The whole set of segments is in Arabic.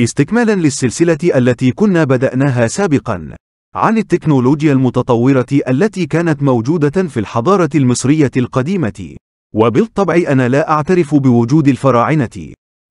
استكمالا للسلسلة التي كنا بدأناها سابقا عن التكنولوجيا المتطورة التي كانت موجودة في الحضارة المصرية القديمة وبالطبع أنا لا أعترف بوجود الفراعنة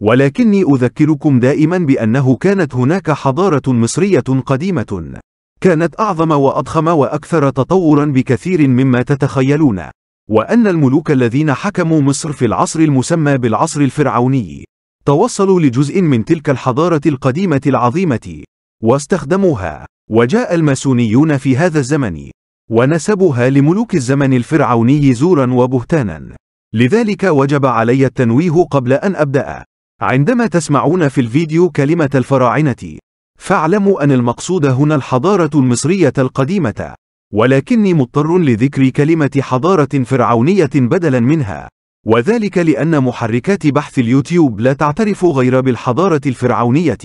ولكني أذكركم دائما بأنه كانت هناك حضارة مصرية قديمة كانت أعظم وأضخم وأكثر تطورا بكثير مما تتخيلون وأن الملوك الذين حكموا مصر في العصر المسمى بالعصر الفرعوني توصلوا لجزء من تلك الحضارة القديمة العظيمة واستخدموها وجاء الماسونيون في هذا الزمن ونسبها لملوك الزمن الفرعوني زورا وبهتانا لذلك وجب علي التنويه قبل أن أبدأ عندما تسمعون في الفيديو كلمة الفراعنة فاعلموا أن المقصود هنا الحضارة المصرية القديمة ولكني مضطر لذكر كلمة حضارة فرعونية بدلا منها وذلك لأن محركات بحث اليوتيوب لا تعترف غير بالحضارة الفرعونية.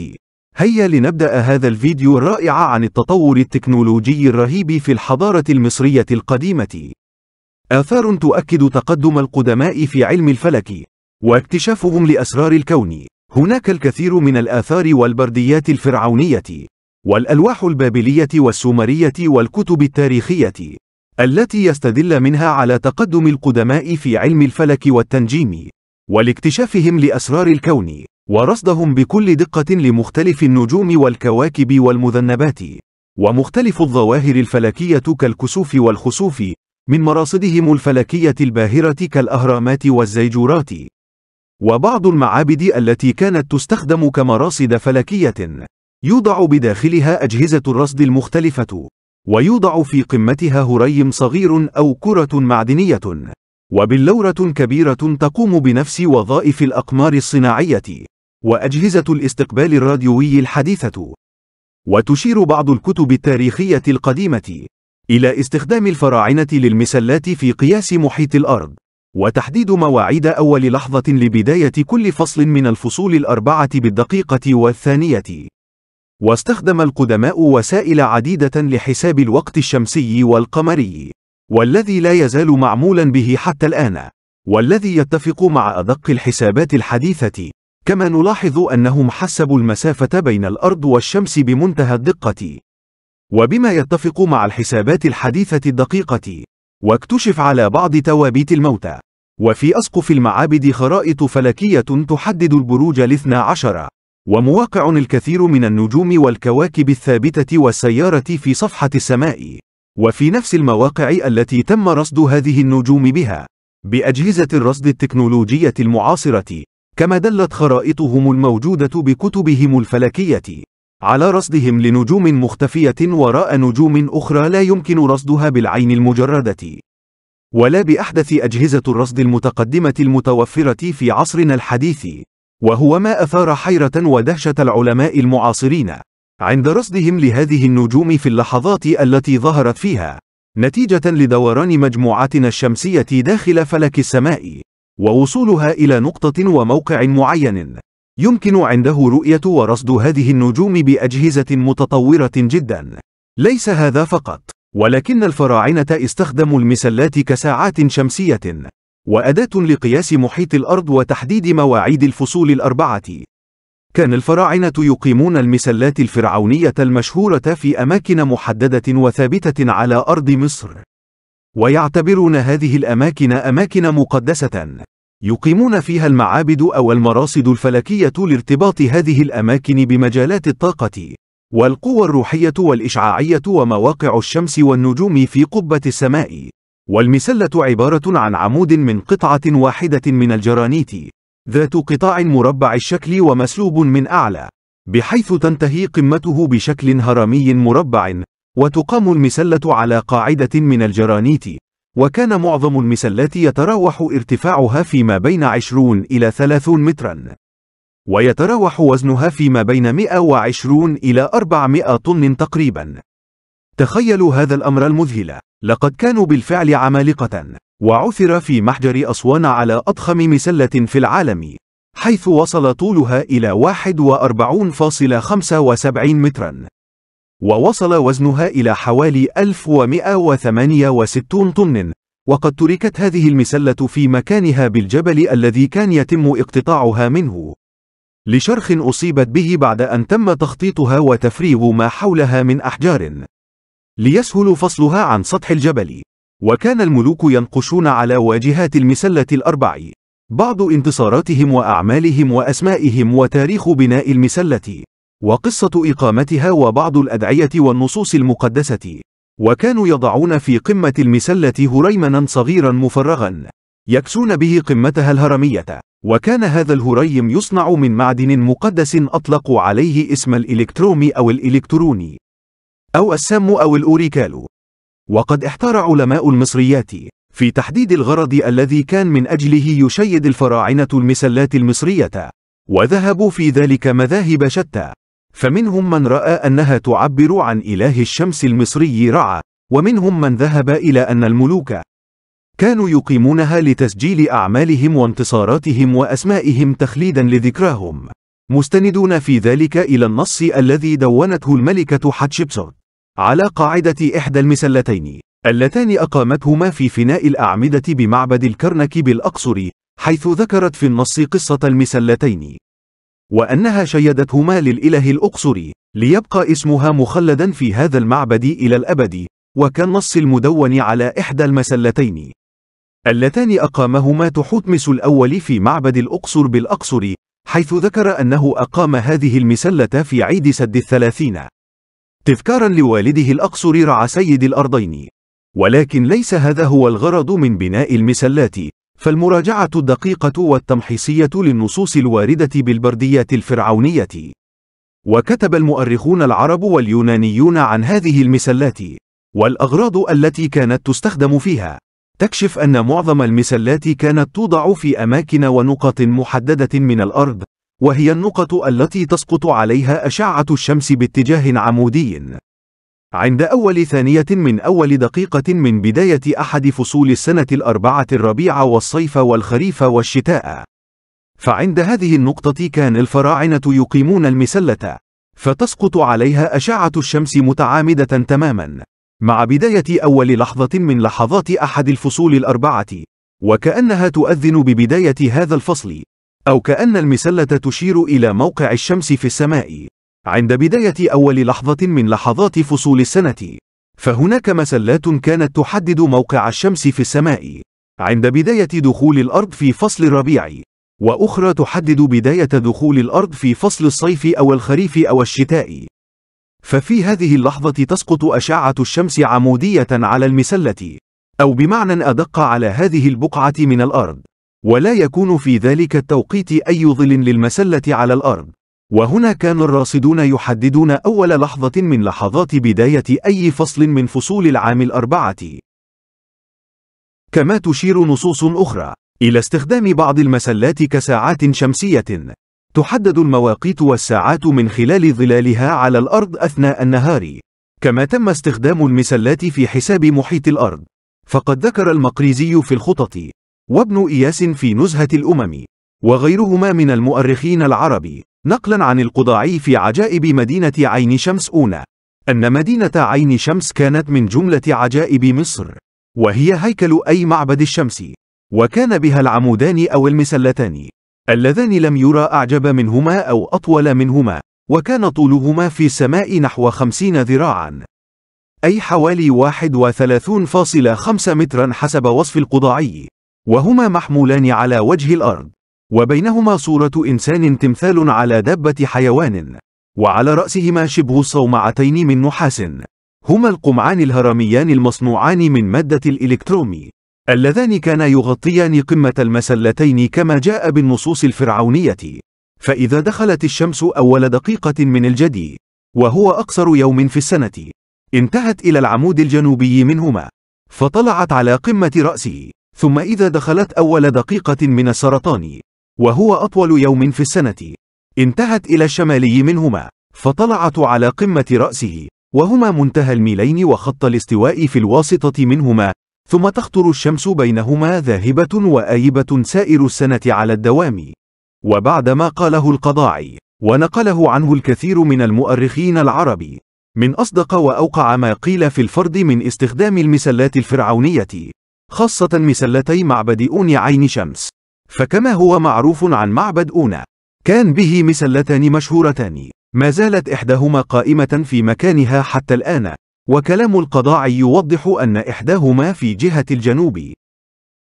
هيا لنبدأ هذا الفيديو الرائع عن التطور التكنولوجي الرهيب في الحضارة المصرية القديمة. آثار تؤكد تقدم القدماء في علم الفلك واكتشافهم لأسرار الكون. هناك الكثير من الآثار والبرديات الفرعونية والألواح البابلية والسومرية والكتب التاريخية التي يستدل منها على تقدم القدماء في علم الفلك والتنجيم ولاكتشافهم لأسرار الكون ورصدهم بكل دقة لمختلف النجوم والكواكب والمذنبات ومختلف الظواهر الفلكية كالكسوف والخسوف من مراصدهم الفلكية الباهرة كالأهرامات والزيجورات وبعض المعابد التي كانت تستخدم كمراصد فلكية يوضع بداخلها أجهزة الرصد المختلفة ويوضع في قمتها هريم صغير أو كرة معدنية وبلورة كبيرة تقوم بنفس وظائف الأقمار الصناعية وأجهزة الاستقبال الراديوي الحديثة وتشير بعض الكتب التاريخية القديمة إلى استخدام الفراعنة للمسلات في قياس محيط الأرض وتحديد مواعيد أول لحظة لبداية كل فصل من الفصول الأربعة بالدقيقة والثانية واستخدم القدماء وسائل عديدة لحساب الوقت الشمسي والقمري، والذي لا يزال معمولا به حتى الآن، والذي يتفق مع أدق الحسابات الحديثة، كما نلاحظ أنهم حسبوا المسافة بين الأرض والشمس بمنتهى الدقة، وبما يتفق مع الحسابات الحديثة الدقيقة، واكتشف على بعض توابيت الموتى، وفي أسقف المعابد خرائط فلكية تحدد البروج الاثنى عشر. ومواقع الكثير من النجوم والكواكب الثابتة والسيارة في صفحة السماء وفي نفس المواقع التي تم رصد هذه النجوم بها بأجهزة الرصد التكنولوجية المعاصرة كما دلت خرائطهم الموجودة بكتبهم الفلكية على رصدهم لنجوم مختفية وراء نجوم أخرى لا يمكن رصدها بالعين المجردة ولا بأحدث أجهزة الرصد المتقدمة المتوفرة في عصرنا الحديث وهو ما أثار حيرة ودهشة العلماء المعاصرين عند رصدهم لهذه النجوم في اللحظات التي ظهرت فيها نتيجة لدوران مجموعاتنا الشمسية داخل فلك السماء ووصولها إلى نقطة وموقع معين يمكن عنده رؤية ورصد هذه النجوم بأجهزة متطورة جدا ليس هذا فقط ولكن الفراعنة استخدموا المسلات كساعات شمسية وأداة لقياس محيط الأرض وتحديد مواعيد الفصول الأربعة. كان الفراعنة يقيمون المسلات الفرعونية المشهورة في أماكن محددة وثابتة على أرض مصر. ويعتبرون هذه الأماكن أماكن مقدسة. يقيمون فيها المعابد أو المراصد الفلكية لارتباط هذه الأماكن بمجالات الطاقة، والقوى الروحية والإشعاعية ومواقع الشمس والنجوم في قبة السماء. والمسلة عبارة عن عمود من قطعة واحدة من الجرانيت ذات قطاع مربع الشكل ومسلوب من أعلى بحيث تنتهي قمته بشكل هرمي مربع وتقام المسلة على قاعدة من الجرانيت وكان معظم المسلات يتراوح ارتفاعها فيما بين 20 إلى 30 مترا ويتراوح وزنها فيما بين 120 إلى 400 طن تقريبا تخيلوا هذا الأمر المذهل لقد كانوا بالفعل عمالقة وعثر في محجر أسوان على أضخم مسلة في العالم حيث وصل طولها إلى 41.75 مترا ووصل وزنها إلى حوالي 1168 طن وقد تركت هذه المسلة في مكانها بالجبل الذي كان يتم اقتطاعها منه لشرخ أصيبت به بعد أن تم تخطيطها وتفريغ ما حولها من أحجار ليسهل فصلها عن سطح الجبل وكان الملوك ينقشون على واجهات المسلة الأربع بعض انتصاراتهم وأعمالهم وأسمائهم وتاريخ بناء المسلة وقصة إقامتها وبعض الأدعية والنصوص المقدسة وكانوا يضعون في قمة المسلة هريمنا صغيرا مفرغا يكسون به قمتها الهرمية وكان هذا الهريم يصنع من معدن مقدس أطلقوا عليه اسم الإلكتروم أو الإلكتروني أو السام أو الأوريكالو وقد احتار علماء المصريات في تحديد الغرض الذي كان من أجله يشيد الفراعنة المسلات المصرية، وذهبوا في ذلك مذاهب شتى، فمنهم من رأى أنها تعبر عن إله الشمس المصري رعى، ومنهم من ذهب إلى أن الملوك كانوا يقيمونها لتسجيل أعمالهم وانتصاراتهم وأسمائهم تخليدا لذكراهم، مستندون في ذلك إلى النص الذي دونته الملكة حتشبسوت. على قاعدة إحدى المسلتين اللتان أقامتهما في فناء الأعمدة بمعبد الكرنك بالأقصر حيث ذكرت في النص قصة المسلتين وأنها شيدتهما للإله الأقصري ليبقى اسمها مخلدا في هذا المعبد إلى الأبد وكالنص المدون على إحدى المسلتين اللتان أقامهما تحتمس الأول في معبد الأقصر بالأقصر حيث ذكر أنه أقام هذه المسلة في عيد سد الثلاثين تذكارا لوالده الأقصر رعى سيد الأرضين ولكن ليس هذا هو الغرض من بناء المسلات فالمراجعة الدقيقة والتمحيصية للنصوص الواردة بالبرديات الفرعونية وكتب المؤرخون العرب واليونانيون عن هذه المسلات والأغراض التي كانت تستخدم فيها تكشف أن معظم المسلات كانت توضع في أماكن ونقاط محددة من الأرض وهي النقط التي تسقط عليها أشعة الشمس باتجاه عمودي. عند أول ثانية من أول دقيقة من بداية أحد فصول السنة الأربعة الربيع والصيف والخريف والشتاء. فعند هذه النقطة كان الفراعنة يقيمون المسلة، فتسقط عليها أشعة الشمس متعامدة تمامًا، مع بداية أول لحظة من لحظات أحد الفصول الأربعة، وكأنها تؤذن ببداية هذا الفصل، أو كأن المسلة تشير إلى موقع الشمس في السماء عند بداية أول لحظة من لحظات فصول السنة فهناك مسلات كانت تحدد موقع الشمس في السماء عند بداية دخول الأرض في فصل الربيع وأخرى تحدد بداية دخول الأرض في فصل الصيف أو الخريف أو الشتاء ففي هذه اللحظة تسقط أشعة الشمس عمودية على المسلة أو بمعنى أدق على هذه البقعة من الأرض ولا يكون في ذلك التوقيت أي ظل للمسلة على الأرض وهنا كان الراصدون يحددون أول لحظة من لحظات بداية أي فصل من فصول العام الأربعة كما تشير نصوص أخرى إلى استخدام بعض المسلات كساعات شمسية تحدد المواقيت والساعات من خلال ظلالها على الأرض أثناء النهار كما تم استخدام المسلات في حساب محيط الأرض فقد ذكر المقريزي في الخطط وابن إياس في نزهة الأمم وغيرهما من المؤرخين العرب نقلا عن القضاعي في عجائب مدينة عين شمس أونا أن مدينة عين شمس كانت من جملة عجائب مصر وهي هيكل أي معبد الشمس وكان بها العمودان أو المسلتان اللذان لم يرى أعجب منهما أو أطول منهما وكان طولهما في السماء نحو خمسين ذراعا أي حوالي 31.5 مترا حسب وصف القضاعي وهما محمولان على وجه الأرض وبينهما صورة إنسان تمثال على دابة حيوان وعلى رأسهما شبه الصومعتين من نحاس هما القمعان الهرميان المصنوعان من مادة الإلكترومي اللذان كانا يغطيان قمة المسلتين كما جاء بالنصوص الفرعونية فإذا دخلت الشمس أول دقيقة من الجدي وهو أقصر يوم في السنة انتهت إلى العمود الجنوبي منهما فطلعت على قمة رأسه ثم إذا دخلت أول دقيقة من السرطان وهو أطول يوم في السنة انتهت إلى الشمالي منهما فطلعت على قمة رأسه وهما منتهى الميلين وخط الاستواء في الواسطة منهما ثم تخطر الشمس بينهما ذاهبة وآيبة سائر السنة على الدوام وبعد ما قاله القضاعي ونقله عنه الكثير من المؤرخين العرب من أصدق وأوقع ما قيل في الفرد من استخدام المسلات الفرعونية خاصة مسلتي معبد أون عين شمس فكما هو معروف عن معبد أونا كان به مسلتان مشهورتان ما زالت إحداهما قائمة في مكانها حتى الآن وكلام القضاء يوضح أن إحداهما في جهة الجنوب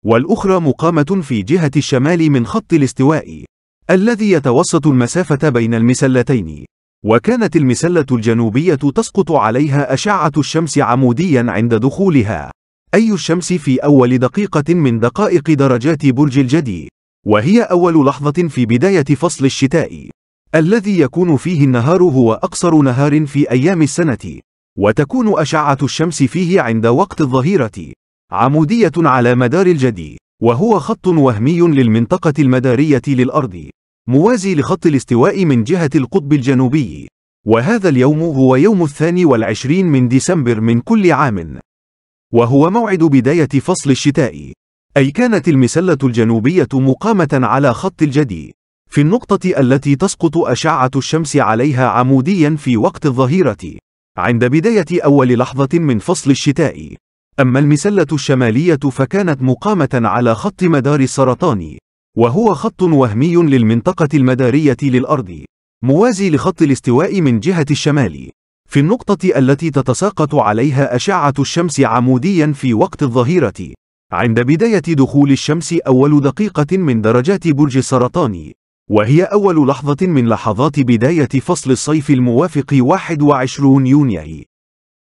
والأخرى مقامة في جهة الشمال من خط الاستواء الذي يتوسط المسافة بين المسلتين وكانت المسلة الجنوبية تسقط عليها أشعة الشمس عموديا عند دخولها أي الشمس في أول دقيقة من دقائق درجات برج الجدي وهي أول لحظة في بداية فصل الشتاء الذي يكون فيه النهار هو أقصر نهار في أيام السنة وتكون أشعة الشمس فيه عند وقت الظهيرة عمودية على مدار الجدي وهو خط وهمي للمنطقة المدارية للأرض موازي لخط الاستواء من جهة القطب الجنوبي وهذا اليوم هو يوم الثاني والعشرين من ديسمبر من كل عام وهو موعد بداية فصل الشتاء أي كانت المسلة الجنوبية مقامة على خط الجدي في النقطة التي تسقط أشعة الشمس عليها عموديا في وقت الظهيرة عند بداية أول لحظة من فصل الشتاء أما المسلة الشمالية فكانت مقامة على خط مدار السرطان وهو خط وهمي للمنطقة المدارية للأرض موازي لخط الاستواء من جهة الشمال في النقطة التي تتساقط عليها أشعة الشمس عموديا في وقت الظهيرة عند بداية دخول الشمس أول دقيقة من درجات برج السرطان وهي أول لحظة من لحظات بداية فصل الصيف الموافق 21 يونيو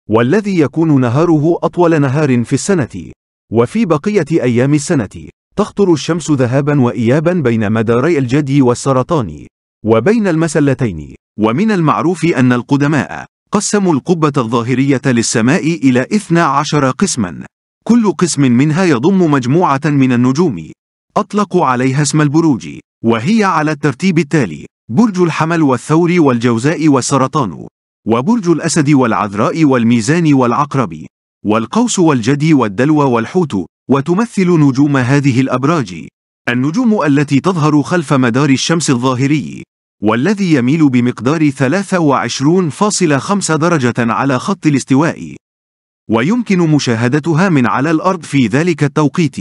والذي يكون نهاره أطول نهار في السنة وفي بقية أيام السنة تخطر الشمس ذهابا وإيابا بين مداري الجدي والسرطان وبين المسلتين ومن المعروف أن القدماء قسموا القبة الظاهرية للسماء إلى 12 قسما كل قسم منها يضم مجموعة من النجوم أطلقوا عليها اسم البروج وهي على الترتيب التالي برج الحمل والثور والجوزاء والسرطان وبرج الأسد والعذراء والميزان والعقرب والقوس والجدي والدلو والحوت وتمثل نجوم هذه الأبراج النجوم التي تظهر خلف مدار الشمس الظاهري والذي يميل بمقدار 23.5 درجة على خط الاستواء ويمكن مشاهدتها من على الأرض في ذلك التوقيت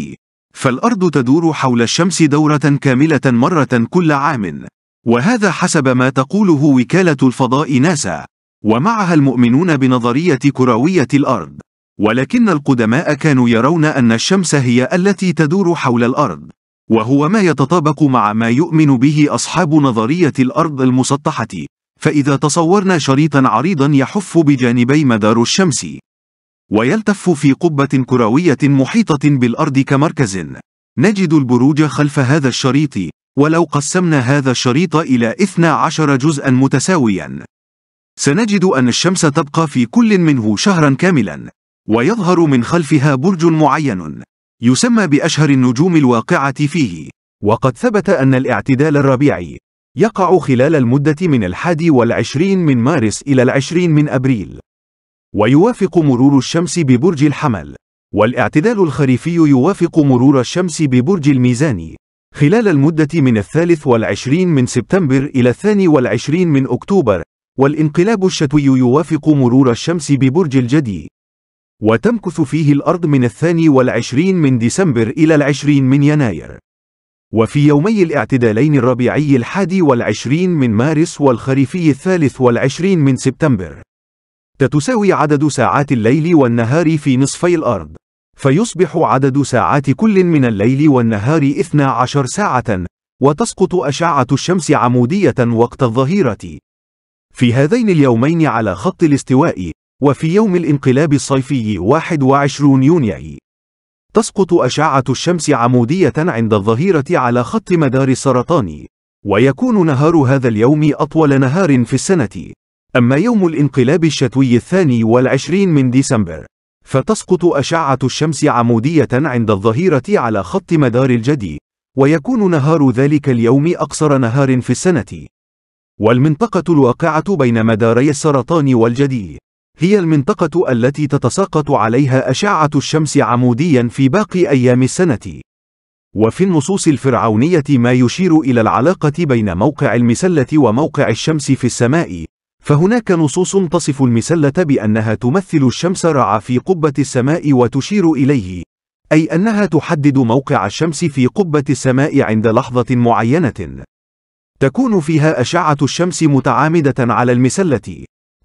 فالأرض تدور حول الشمس دورة كاملة مرة كل عام وهذا حسب ما تقوله وكالة الفضاء ناسا ومعها المؤمنون بنظرية كروية الأرض ولكن القدماء كانوا يرون أن الشمس هي التي تدور حول الأرض وهو ما يتطابق مع ما يؤمن به أصحاب نظرية الأرض المسطحة فإذا تصورنا شريطا عريضا يحف بجانبي مدار الشمس ويلتف في قبة كروية محيطة بالأرض كمركز نجد البروج خلف هذا الشريط ولو قسمنا هذا الشريط إلى 12 جزءا متساويا سنجد أن الشمس تبقى في كل منه شهرا كاملا ويظهر من خلفها برج معين يسمى بأشهر النجوم الواقعة فيه وقد ثبت أن الاعتدال الربيعي يقع خلال المدة من الحادي والعشرين من مارس إلى العشرين من أبريل ويوافق مرور الشمس ببرج الحمل والاعتدال الخريفي يوافق مرور الشمس ببرج الميزان خلال المدة من الثالث والعشرين من سبتمبر إلى الثاني والعشرين من أكتوبر والانقلاب الشتوي يوافق مرور الشمس ببرج الجدي وتمكث فيه الأرض من الثاني والعشرين من ديسمبر إلى العشرين من يناير وفي يومي الاعتدالين الربيعي الحادي والعشرين من مارس والخريفي الثالث والعشرين من سبتمبر تتساوي عدد ساعات الليل والنهار في نصفي الأرض فيصبح عدد ساعات كل من الليل والنهار 12 ساعة وتسقط أشعة الشمس عمودية وقت الظهيرة في هذين اليومين على خط الاستواء وفي يوم الانقلاب الصيفي 21 يونيو تسقط أشعة الشمس عمودية عند الظهيرة على خط مدار السرطان ويكون نهار هذا اليوم أطول نهار في السنة أما يوم الانقلاب الشتوي الثاني والعشرين من ديسمبر فتسقط أشعة الشمس عمودية عند الظهيرة على خط مدار الجدي ويكون نهار ذلك اليوم أقصر نهار في السنة والمنطقة الواقعة بين مداري السرطان والجدي هي المنطقة التي تتساقط عليها أشعة الشمس عموديا في باقي أيام السنة. وفي النصوص الفرعونية ما يشير إلى العلاقة بين موقع المسلة وموقع الشمس في السماء، فهناك نصوص تصف المسلة بأنها تمثل الشمس رعى في قبة السماء وتشير إليه، أي أنها تحدد موقع الشمس في قبة السماء عند لحظة معينة. تكون فيها أشعة الشمس متعامدة على المسلة،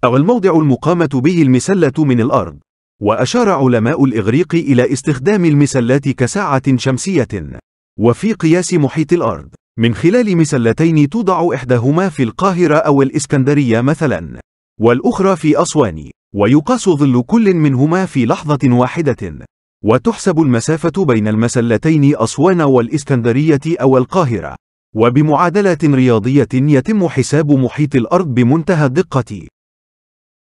أو الموضع المقامة به المسلة من الأرض وأشار علماء الإغريق إلى استخدام المسلات كساعة شمسية وفي قياس محيط الأرض من خلال مسلتين توضع إحداهما في القاهرة أو الإسكندرية مثلا والأخرى في أسوان ويقاس ظل كل منهما في لحظة واحدة وتحسب المسافة بين المسلتين أسوان والإسكندرية أو القاهرة وبمعادلة رياضية يتم حساب محيط الأرض بمنتهى الدقة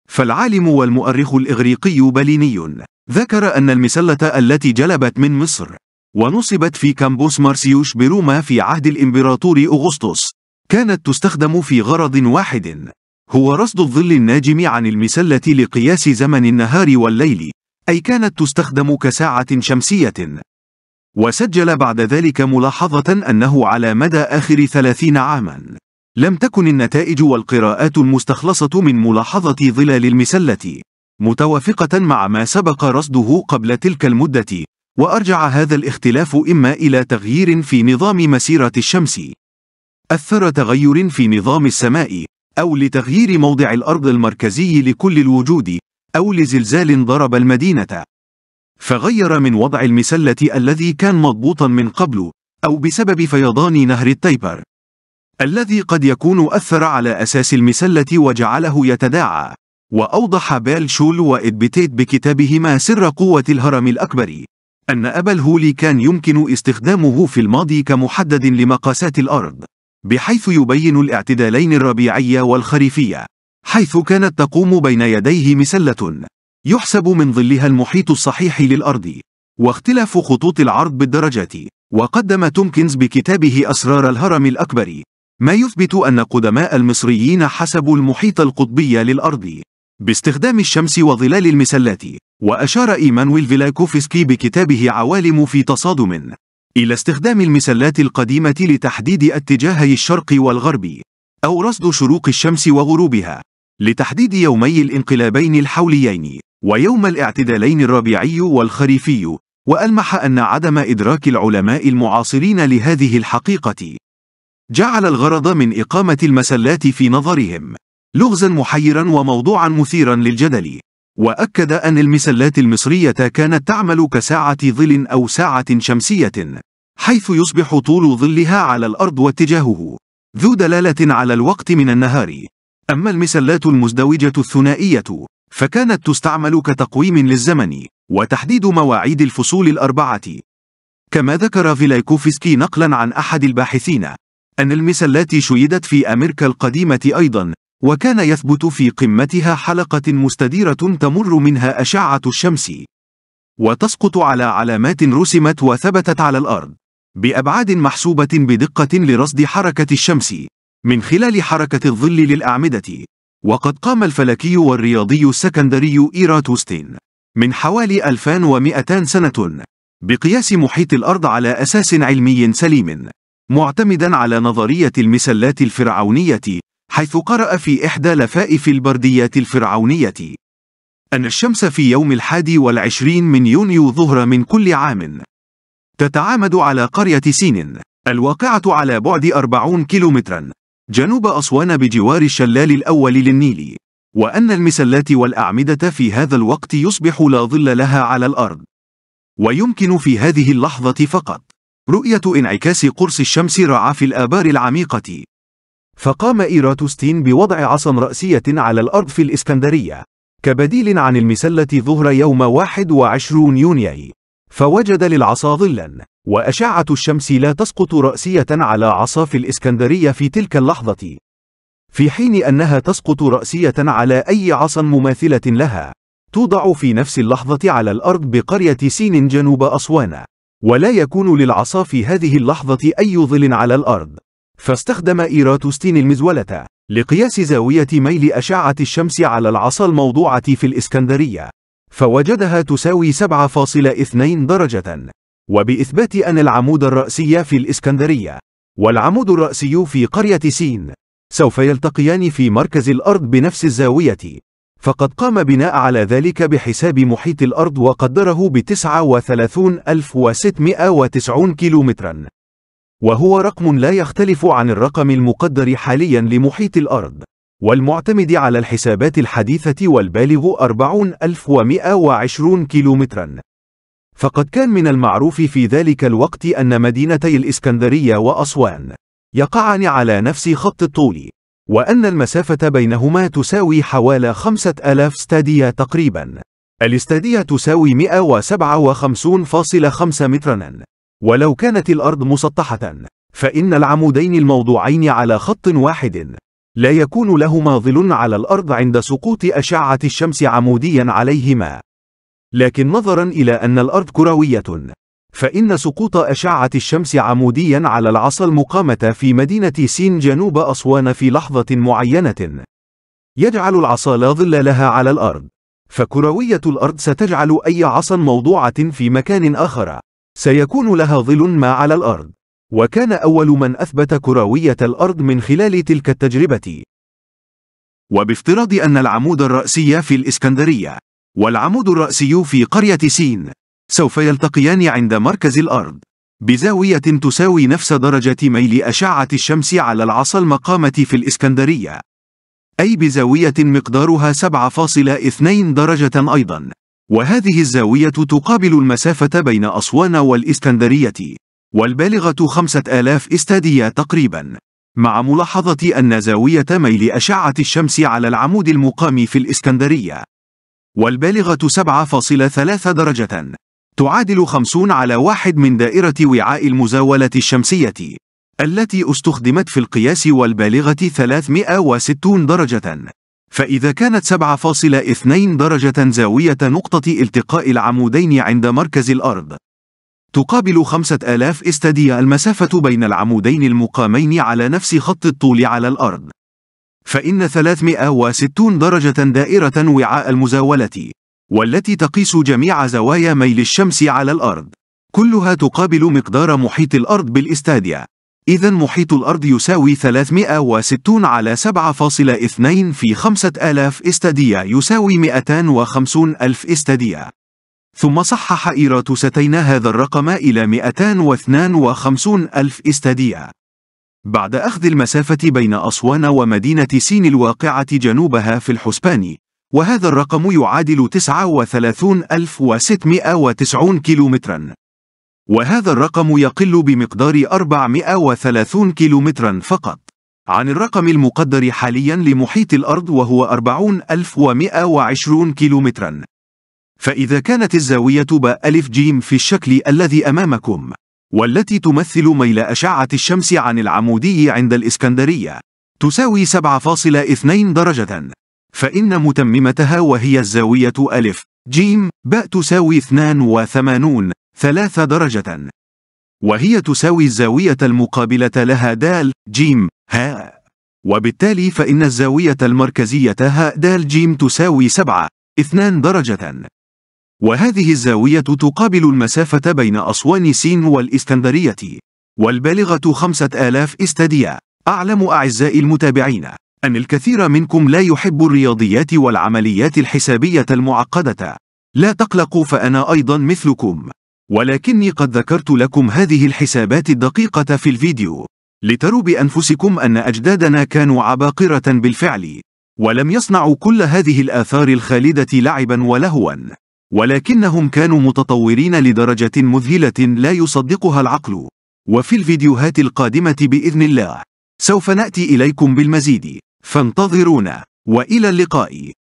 فالعالم والمؤرخ الإغريقي بليني ذكر أن المسلة التي جلبت من مصر ونصبت في كامبوس مارسيوش بروما في عهد الإمبراطور أغسطس كانت تستخدم في غرض واحد هو رصد الظل الناجم عن المسلة لقياس زمن النهار والليل أي كانت تستخدم كساعة شمسية وسجل بعد ذلك ملاحظة أنه على مدى آخر ثلاثين عاماً لم تكن النتائج والقراءات المستخلصة من ملاحظة ظلال المسلة متوافقة مع ما سبق رصده قبل تلك المدة وأرجع هذا الاختلاف إما إلى تغيير في نظام مسيرة الشمس أثر تغير في نظام السماء أو لتغيير موضع الأرض المركزي لكل الوجود أو لزلزال ضرب المدينة فغير من وضع المسلة الذي كان مضبوطا من قبل أو بسبب فيضان نهر التيبر الذي قد يكون أثر على أساس المسلة وجعله يتداعى وأوضح بيل شول وإدبيتيت بكتابهما سر قوة الهرم الأكبر أن أبا الهول كان يمكن استخدامه في الماضي كمحدد لمقاسات الأرض بحيث يبين الاعتدالين الربيعية والخريفية حيث كانت تقوم بين يديه مسلة يحسب من ظلها المحيط الصحيح للأرض واختلاف خطوط العرض بالدرجات وقدم تومكنز بكتابه أسرار الهرم الأكبر ما يثبت أن قدماء المصريين حسبوا المحيط القطبي للأرض باستخدام الشمس وظلال المسلات وأشار إيمانويل فيلاكوفسكي بكتابه عوالم في تصادم إلى استخدام المسلات القديمة لتحديد اتجاهي الشرق والغرب أو رصد شروق الشمس وغروبها لتحديد يومي الانقلابين الحوليين ويوم الاعتدالين الربيعي والخريفي وألمح أن عدم إدراك العلماء المعاصرين لهذه الحقيقة جعل الغرض من إقامة المسلات في نظرهم لغزا محيرا وموضوعا مثيرا للجدل وأكد أن المسلات المصرية كانت تعمل كساعة ظل أو ساعة شمسية حيث يصبح طول ظلها على الأرض واتجاهه ذو دلالة على الوقت من النهار أما المسلات المزدوجة الثنائية فكانت تستعمل كتقويم للزمن وتحديد مواعيد الفصول الأربعة كما ذكر فيلايكوفسكي نقلا عن أحد الباحثين أن المسلات شيدت في أمريكا القديمة أيضا وكان يثبت في قمتها حلقة مستديرة تمر منها أشعة الشمس وتسقط على علامات رسمت وثبتت على الأرض بأبعاد محسوبة بدقة لرصد حركة الشمس من خلال حركة الظل للأعمدة وقد قام الفلكي والرياضي السكندري إيراتوستين من حوالي 2200 سنة بقياس محيط الأرض على أساس علمي سليم معتمدا على نظرية المسلات الفرعونية حيث قرأ في إحدى لفائف البرديات الفرعونية أن الشمس في يوم الحادي والعشرين من يونيو ظهر من كل عام تتعامد على قرية سين الواقعة على بعد أربعون كيلومترا جنوب أسوان بجوار الشلال الأول للنيل وأن المسلات والأعمدة في هذا الوقت يصبح لا ظل لها على الأرض ويمكن في هذه اللحظة فقط رؤية انعكاس قرص الشمس رعى في الآبار العميقة فقام إيراتوستين بوضع عصا رأسية على الأرض في الإسكندرية كبديل عن المسلة ظهر يوم 21 يونيو فوجد للعصا ظلا وأشعة الشمس لا تسقط رأسية على عصا في الإسكندرية في تلك اللحظة في حين أنها تسقط رأسية على أي عصا مماثلة لها توضع في نفس اللحظة على الأرض بقرية سين جنوب أسوان ولا يكون للعصا في هذه اللحظة أي ظل على الأرض. فاستخدم إيراتوستين المزولة لقياس زاوية ميل أشعة الشمس على العصا الموضوعة في الإسكندرية، فوجدها تساوي 7.2 درجة، وبإثبات أن العمود الرأسي في الإسكندرية والعمود الرأسي في قرية سين سوف يلتقيان في مركز الأرض بنفس الزاوية. فقد قام بناء على ذلك بحساب محيط الأرض وقدره ب 39690 كيلومترا وهو رقم لا يختلف عن الرقم المقدر حاليا لمحيط الأرض والمعتمد على الحسابات الحديثة والبالغ 40120 كيلومترا فقد كان من المعروف في ذلك الوقت أن مدينتي الإسكندرية وأسوان يقعان على نفس خط الطول وأن المسافة بينهما تساوي حوالي 5000 ستادية تقريباً. الاستادية تساوي 157.5 متراً. ولو كانت الأرض مسطحة، فإن العمودين الموضوعين على خط واحد لا يكون لهما ظل على الأرض عند سقوط أشعة الشمس عموديا عليهما. لكن نظرا إلى أن الأرض كروية، فإن سقوط أشعة الشمس عموديا على العصا المقامة في مدينة سين جنوب أسوان في لحظة معينة يجعل العصا لا ظل لها على الأرض فكروية الأرض ستجعل أي عصا موضوعة في مكان آخر سيكون لها ظل ما على الأرض وكان أول من أثبت كروية الأرض من خلال تلك التجربة وبافتراض أن العمود الرأسي في الإسكندرية والعمود الرأسي في قرية سين سوف يلتقيان عند مركز الأرض بزاوية تساوي نفس درجة ميل أشعة الشمس على العصا المقامة في الإسكندرية أي بزاوية مقدارها 7.2 درجة أيضا وهذه الزاوية تقابل المسافة بين أسوان والإسكندرية والبالغة 5000 استادية تقريبا مع ملاحظة أن زاوية ميل أشعة الشمس على العمود المقام في الإسكندرية والبالغة 7.3 درجة تعادل 50 على واحد من دائرة وعاء المزاولة الشمسية التي استخدمت في القياس والبالغة 360 درجة فإذا كانت 7.2 درجة زاوية نقطة التقاء العمودين عند مركز الأرض تقابل 5000 استدية المسافة بين العمودين المقامين على نفس خط الطول على الأرض فإن 360 درجة دائرة وعاء المزاولة والتي تقيس جميع زوايا ميل الشمس على الأرض كلها تقابل مقدار محيط الأرض بالاستاديا إذا محيط الأرض يساوي 360 على 7.2 في 5000 استادية يساوي 250 ألف استادية ثم صحح إيراتوستين هذا الرقم إلى 252 ألف استادية بعد أخذ المسافة بين أسوان ومدينة سين الواقعة جنوبها في الحسبان وهذا الرقم يعادل 39690 كيلومترا وهذا الرقم يقل بمقدار 430 كيلومترا فقط عن الرقم المقدر حاليا لمحيط الأرض وهو 40120 كيلومترا فإذا كانت الزاوية بألف جيم في الشكل الذي أمامكم والتي تمثل ميل أشعة الشمس عن العمودي عند الإسكندرية تساوي 7.2 درجة فإن متممتها وهي الزاوية ألف جيم باء تساوي 82 3 درجة وهي تساوي الزاوية المقابلة لها دال جيم هاء وبالتالي فإن الزاوية المركزية هاء دال جيم تساوي 7 2 درجة وهذه الزاوية تقابل المسافة بين أصوان س والإسكندرية والبالغة 5000 استدية أعلم أعزائي المتابعين أن الكثير منكم لا يحب الرياضيات والعمليات الحسابية المعقدة. لا تقلقوا فأنا أيضا مثلكم. ولكني قد ذكرت لكم هذه الحسابات الدقيقة في الفيديو. لتروا بأنفسكم أن أجدادنا كانوا عباقرة بالفعل. ولم يصنعوا كل هذه الآثار الخالدة لعبا ولهوا. ولكنهم كانوا متطورين لدرجة مذهلة لا يصدقها العقل. وفي الفيديوهات القادمة بإذن الله سوف نأتي إليكم بالمزيد فانتظرونا وإلى اللقاء